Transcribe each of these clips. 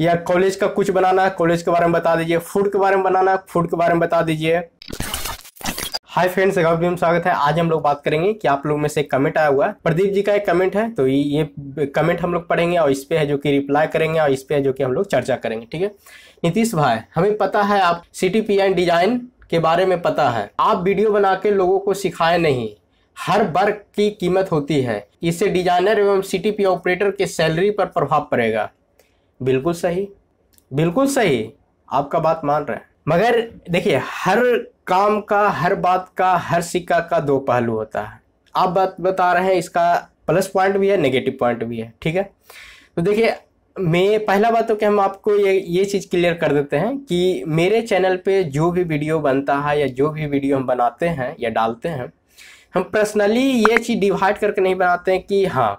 या कॉलेज का कुछ बनाना है कॉलेज के बारे में बता दीजिए फूड के बारे में बनाना है फूड के बारे में बता दीजिए हाय फ्रेंड्स गौरव स्वागत है आज हम लोग बात करेंगे कि आप लोग में से कमेंट आया हुआ है प्रदीप जी का एक कमेंट है तो ये कमेंट हम लोग पढ़ेंगे और इस पे है जो कि रिप्लाई करेंगे और इस पे है जो कि हम लोग चर्चा करेंगे ठीक है नीतीश भाई हमें पता है आप सी पी एंड डिजाइन के बारे में पता है आप वीडियो बना के लोगों को सिखाए नहीं हर वर्ग की कीमत होती है इससे डिजाइनर एवं सी पी ऑपरेटर के सैलरी पर प्रभाव पड़ेगा बिल्कुल सही बिल्कुल सही आपका बात मान रहे हैं मगर देखिए हर काम का हर बात का हर सिक्का का दो पहलू होता है आप बात बता रहे हैं इसका प्लस पॉइंट भी है नेगेटिव पॉइंट भी है ठीक है तो देखिए मैं पहला बात तो कि हम आपको ये ये चीज़ क्लियर कर देते हैं कि मेरे चैनल पे जो भी वीडियो बनता है या जो भी वीडियो हम बनाते हैं या डालते हैं हम पर्सनली ये चीज़ डिवाइड करके नहीं बनाते हैं कि हाँ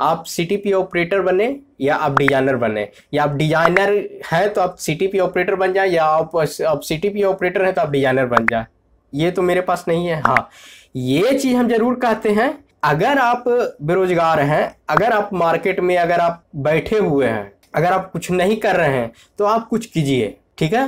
आप सी ऑपरेटर बने या आप डिजाइनर बने या आप डिजाइनर हैं तो आप सी ऑपरेटर बन जाए या आप आप सी ऑपरेटर हैं तो आप डिजाइनर बन जाए ये तो मेरे पास नहीं है हाँ ये चीज़ हम जरूर कहते हैं अगर आप बेरोजगार हैं अगर आप मार्केट में अगर आप बैठे हुए हैं अगर आप कुछ नहीं कर रहे हैं तो आप कुछ कीजिए ठीक है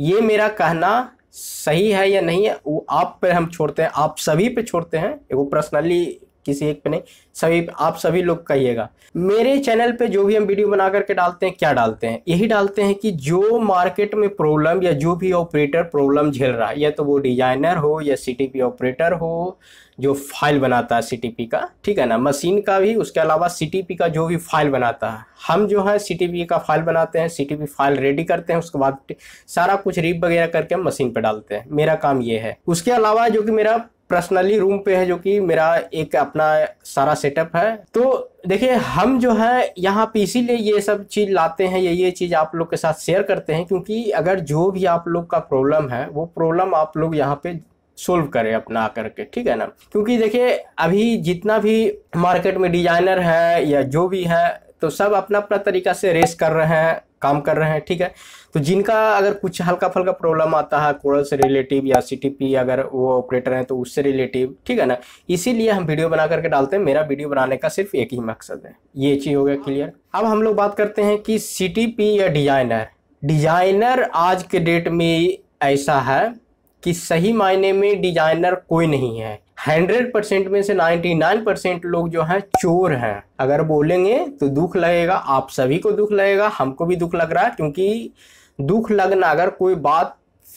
ये मेरा कहना सही है या नहीं है वो आप पे हम छोड़ते हैं आप सभी पे छोड़ते हैं एगो पर्सनली किसी एक पे नहीं सभी आप सभी लोग कहिएगा मेरे चैनल पे जो भी हम वीडियो बना करके डालते हैं क्या डालते हैं यही डालते हैं कि जो मार्केट में प्रॉब्लम या जो भी ऑपरेटर प्रॉब्लम झेल रहा है या तो वो डिजाइनर हो या सीटीपी ऑपरेटर हो जो फाइल बनाता है सीटीपी का ठीक है ना मशीन का भी उसके अलावा सीटीपी का जो भी फाइल बनाता है हम जो है सीटीपी का फाइल बनाते हैं सीटीपी फाइल रेडी करते हैं उसके बाद सारा कुछ रीप वगैरह करके हम मशीन पर डालते हैं मेरा काम ये है उसके अलावा जो कि मेरा पर्सनली रूम पे है जो कि मेरा एक अपना सारा सेटअप है तो देखिए हम जो है यहाँ पे इसीलिए ये सब चीज़ लाते हैं ये ये चीज़ आप लोग के साथ शेयर करते हैं क्योंकि अगर जो भी आप लोग का प्रॉब्लम है वो प्रॉब्लम आप लोग यहाँ पे सोल्व करें अपना आकर के ठीक है ना क्योंकि देखिए अभी जितना भी मार्केट में डिजाइनर है या जो भी है तो सब अपना अपना तरीका से रेस कर रहे हैं काम कर रहे हैं ठीक है तो जिनका अगर कुछ हल्का फल्का प्रॉब्लम आता है कोरल से रिलेटिव या सी अगर वो ऑपरेटर हैं तो उससे रिलेटिव ठीक है ना इसीलिए हम वीडियो बना करके डालते हैं मेरा वीडियो बनाने का सिर्फ एक ही मकसद है ये चीज़ हो गया क्लियर अब हम लोग बात करते हैं कि सी या डिजाइनर डिजाइनर आज के डेट में ऐसा है कि सही मायने में डिजाइनर कोई नहीं है हंड्रेड परसेंट में से नाइन्टी नाइन परसेंट लोग जो हैं चोर हैं अगर बोलेंगे तो दुख लगेगा आप सभी को दुख लगेगा हमको भी दुख लग रहा है क्योंकि दुख लगना अगर कोई बात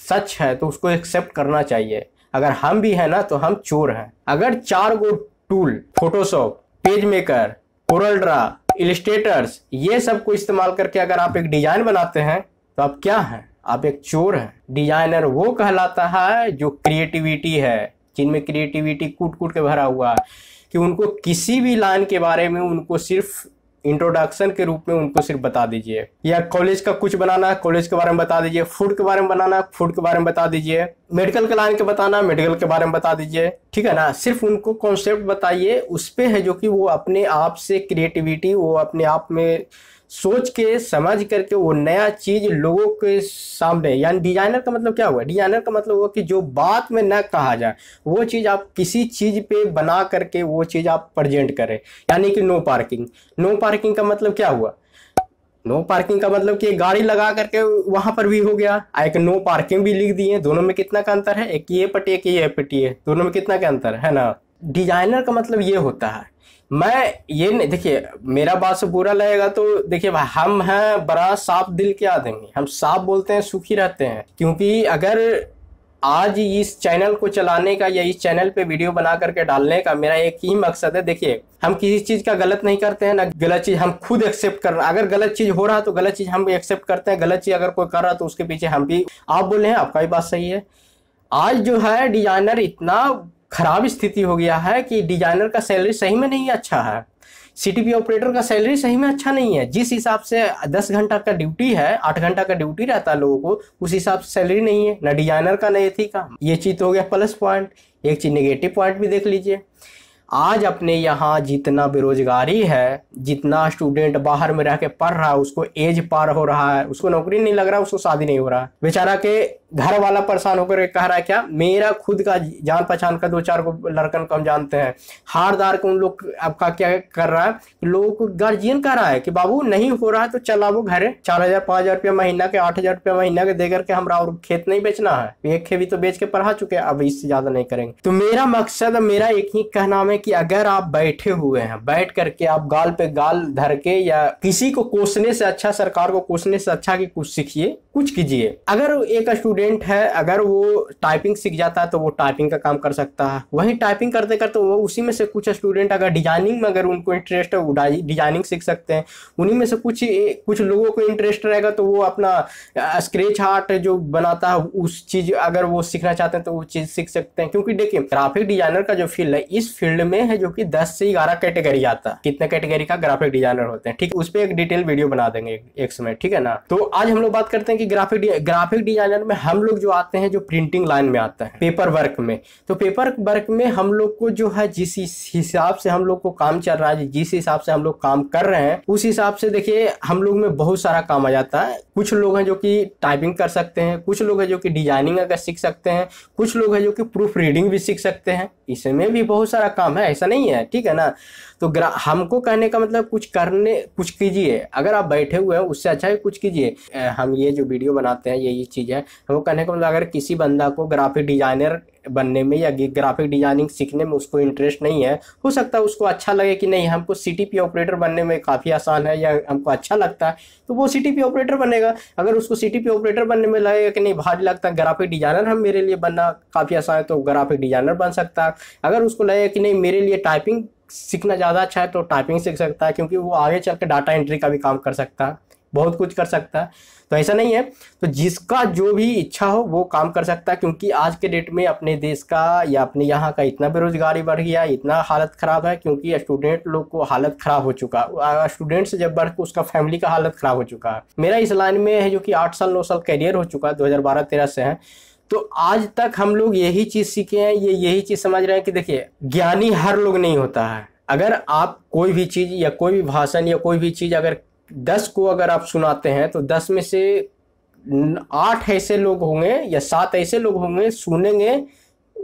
सच है तो उसको एक्सेप्ट करना चाहिए अगर हम भी हैं ना तो हम चोर हैं अगर चार गो टूल फोटोशॉप पेज मेकर कोरल ड्रा ये सब को इस्तेमाल करके अगर आप एक डिजाइन बनाते हैं तो आप क्या हैं आप एक चोर हैं डिजाइनर वो कहलाता है जो क्रिएटिविटी है जिनमें क्रिएटिविटी कूट कूट के भरा हुआ है कि उनको किसी भी लाइन के बारे में उनको सिर्फ इंट्रोडक्शन के रूप में उनको सिर्फ बता दीजिए या कॉलेज का कुछ बनाना है कॉलेज के बारे में बता दीजिए फूड के बारे में बनाना है फूड के बारे में बता दीजिए मेडिकल के लाइन के बताना मेडिकल के बारे में बता दीजिए ठीक है ना सिर्फ उनको कॉन्सेप्ट बताइए उस पर है जो कि वो अपने आप से क्रिएटिविटी वो अपने आप में सोच के समझ करके वो नया चीज लोगों के सामने यानी डिजाइनर का मतलब क्या हुआ डिजाइनर का मतलब हुआ कि जो बात में ना कहा जाए वो चीज़ आप किसी चीज़ पे बना करके वो चीज़ आप प्रजेंट करें यानी कि नो पार्किंग नो पार्किंग का मतलब क्या हुआ नो पार्किंग का मतलब कि गाड़ी लगा करके वहां पर भी हो गया एक नो पार्किंग भी लिख दिए दोनों में कितना का अंतर है एक ये पटी एक ये पटी है दोनों में कितना का अंतर है ना डिजाइनर का मतलब ये होता है मैं ये नहीं देखिए मेरा बात से बुरा लगेगा तो देखिए हम हैं बड़ा साफ दिल के आदमी हम साफ बोलते हैं सुखी रहते हैं क्योंकि अगर आज इस चैनल को चलाने का या इस चैनल पे वीडियो बना करके डालने का मेरा एक ही मकसद है देखिए हम किसी चीज़ का गलत नहीं करते हैं ना गलत चीज़ हम खुद एक्सेप्ट कर अगर गलत चीज़ हो रहा तो गलत चीज़ हम एक्सेप्ट करते हैं गलत चीज़ अगर कोई कर रहा तो उसके पीछे हम भी आप बोले हैं आपका भी बात सही है आज जो है डिजाइनर इतना खराब स्थिति हो गया है कि डिजाइनर का सैलरी सही में नहीं अच्छा है सीटीपी ऑपरेटर का सैलरी सही में अच्छा नहीं है जिस हिसाब से दस घंटा का ड्यूटी है आठ घंटा का ड्यूटी रहता है लोगों को उस हिसाब से सैलरी नहीं है ना डिजाइनर का ना एथी का ये चीज़ तो हो गया प्लस पॉइंट एक चीज़ नेगेटिव पॉइंट भी देख लीजिए आज अपने यहाँ जितना बेरोजगारी है जितना स्टूडेंट बाहर में रह के पढ़ रहा है उसको एज पार हो रहा है उसको नौकरी नहीं लग रहा उसको शादी नहीं हो रहा है बेचारा के घर वाला परेशान होकर कह रहा है क्या मेरा खुद का जान पहचान का दो चार को लड़कन कम जानते हैं हार दार को उन लोग आपका क्या कर रहा है लोगों को गार्जियन कह रहा है कि बाबू नहीं हो रहा है तो चला वो घर चार हजार पाँच हजार रुपया महीना के आठ हजार रुपया महीना के दे करके हमारा और खेत नहीं बेचना है एक खेत भी तो बेच के पढ़ा चुके अब इससे ज्यादा नहीं करेंगे तो मेरा मकसद मेरा एक ही कहना में में कि अगर आप बैठे हुए हैं बैठ करके आप गाल पे गाल धर के या किसी को कोसने से अच्छा सरकार को कोसने से अच्छा कि कुछ सीखिए कुछ कीजिए अगर एक स्टूडेंट है अगर वो टाइपिंग सीख जाता है तो वो टाइपिंग का काम कर सकता है वहीं टाइपिंग करते करते वो उसी में से कुछ स्टूडेंट अगर डिजाइनिंग में अगर उनको इंटरेस्ट है वो डिजाइनिंग सीख सकते हैं उन्हीं में से कुछ कुछ लोगों को इंटरेस्ट रहेगा तो वो अपना स्क्रेच आर्ट जो बनाता है उस चीज़ अगर वो सीखना चाहते हैं तो वो चीज़ सीख सकते हैं क्योंकि देखिए ग्राफिक डिजाइनर का जो फील्ड है इस फील्ड में है जो कि दस से ग्यारह कैटेगरी आता है कितने कैटेगरी का ग्राफिक डिजाइनर होते हैं ठीक है उस पर एक डिटेल वीडियो बना देंगे एक समय ठीक है ना तो आज हम लोग बात करते हैं कि कि ग्राफिक डि, ग्राफिक डिजाइनर में हम लोग जो आते हैं जो प्रिंटिंग लाइन में आते हैं पेपर वर्क में तो पेपर वर्क में हम लोग को जो है जिस हिसाब से हम लोग को काम चल रहा है जिस हिसाब से हम लोग काम कर रहे हैं उस हिसाब से देखिए हम लोग में बहुत सारा काम आ जाता है कुछ लोग हैं जो कि टाइपिंग कर सकते हैं कुछ लोग हैं जो कि डिजाइनिंग अगर सीख सकते हैं कुछ लोग हैं जो कि प्रूफ रीडिंग भी सीख सकते हैं इसमें भी बहुत सारा काम है ऐसा नहीं है ठीक है ना तो हमको कहने का मतलब कुछ करने कुछ कीजिए अगर आप बैठे हुए हैं उससे अच्छा है कुछ कीजिए हम ये जो वीडियो बनाते हैं यही चीज़ है वो कहने का मतलब अगर किसी बंदा को ग्राफिक डिज़ाइनर बनने में या ग्राफिक डिजाइनिंग सीखने में उसको इंटरेस्ट नहीं है हो सकता है उसको अच्छा लगे कि नहीं हमको सीटीपी ऑपरेटर बनने में काफ़ी आसान है या हमको अच्छा लगता है तो वो सीटीपी ऑपरेटर बनेगा अगर उसको सीटीपी ऑपरेटर बनने में लगेगा कि नहीं भारी लगता है ग्राफिक डिजाइनर हम मेरे लिए बनना काफ़ी आसान है तो ग्राफिक डिजाइनर बन सकता है अगर उसको लगेगा कि नहीं मेरे लिए टाइपिंग सीखना ज़्यादा अच्छा है तो टाइपिंग सीख सकता है क्योंकि वो आगे चल के डाटा एंट्री का भी काम कर सकता है बहुत कुछ कर सकता है तो ऐसा नहीं है तो जिसका जो भी इच्छा हो वो काम कर सकता है क्योंकि आज के डेट में अपने देश का या अपने यहाँ का इतना बेरोजगारी बढ़ गया इतना हालत ख़राब है क्योंकि स्टूडेंट लोग को हालत ख़राब हो चुका है स्टूडेंट से जब बढ़ उसका फैमिली का हालत ख़राब हो चुका है मेरा इस लाइन में है जो कि आठ साल नौ साल कैरियर हो चुका है दो हज़ार से है तो आज तक हम लोग यही चीज़ सीखे हैं ये यही चीज़ समझ रहे हैं कि देखिए ज्ञानी हर लोग नहीं होता है अगर आप कोई भी चीज़ या कोई भी भाषण या कोई भी चीज़ अगर दस को अगर आप सुनाते हैं तो दस में से आठ ऐसे लोग होंगे या सात ऐसे लोग होंगे सुनेंगे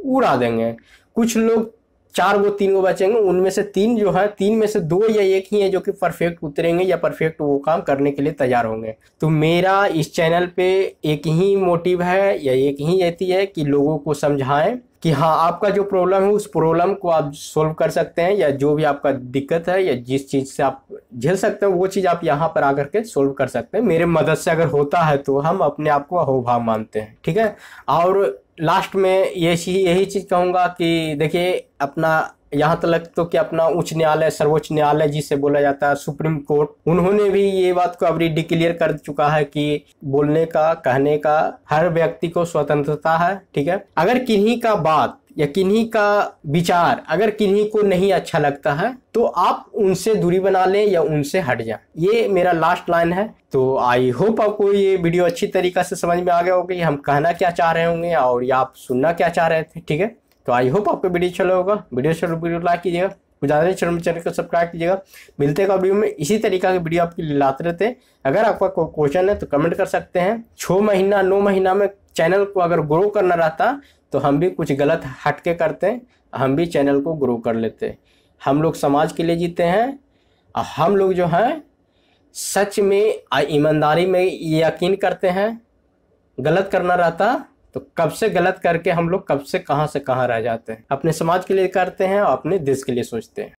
उड़ा देंगे कुछ लोग चार गो तीन गो बचेंगे उनमें से तीन जो है तीन में से दो या एक ही है जो कि परफेक्ट उतरेंगे या परफेक्ट वो काम करने के लिए तैयार होंगे तो मेरा इस चैनल पे एक ही मोटिव है या एक ही रहती है कि लोगों को समझाएं कि हाँ आपका जो प्रॉब्लम है उस प्रॉब्लम को आप सोल्व कर सकते हैं या जो भी आपका दिक्कत है या जिस चीज़ से आप झेल सकते हैं वो चीज़ आप यहाँ पर आकर के सोल्व कर सकते हैं मेरे मदद से अगर होता है तो हम अपने आप को अहोभाव मानते हैं ठीक है और लास्ट में ये यही चीज़ कहूँगा कि देखिए अपना यहाँ तक तो कि अपना उच्च न्यायालय सर्वोच्च न्यायालय जिसे बोला जाता है सुप्रीम कोर्ट उन्होंने भी ये बात को अब डिक्लेयर कर चुका है कि बोलने का कहने का हर व्यक्ति को स्वतंत्रता है ठीक है अगर किन्हीं का बात या किन्हीं का विचार अगर किन्हीं को नहीं अच्छा लगता है तो आप उनसे दूरी बना लें या उनसे हट जाएं ये मेरा लास्ट लाइन है तो आई होप आपको ये वीडियो अच्छी तरीका से समझ में आ गया होगा कि हम कहना क्या चाह रहे होंगे और या आप सुनना क्या चाह रहे थे ठीक है तो आई होप आपको वीडियो अच्छा होगा वीडियो अच्छा तो वीडियो लाइक कीजिएगा ज़्यादा चैनल तो चैनल को सब्सक्राइब कीजिएगा मिलते हैं वीडियो में इसी तरीका के वीडियो आपके लिए लाते रहते हैं अगर आपका कोई क्वेश्चन है तो कमेंट कर सकते हैं छः महीना नौ महीना में चैनल को अगर ग्रो करना रहता तो हम भी कुछ गलत हटके करते हैं हम भी चैनल को ग्रो कर लेते हम लोग समाज के लिए जीते हैं और हम लोग जो हैं सच में ईमानदारी में यकीन करते हैं गलत करना रहता तो कब से गलत करके हम लोग कब से कहाँ से कहाँ रह जाते हैं अपने समाज के लिए करते हैं और अपने देश के लिए सोचते हैं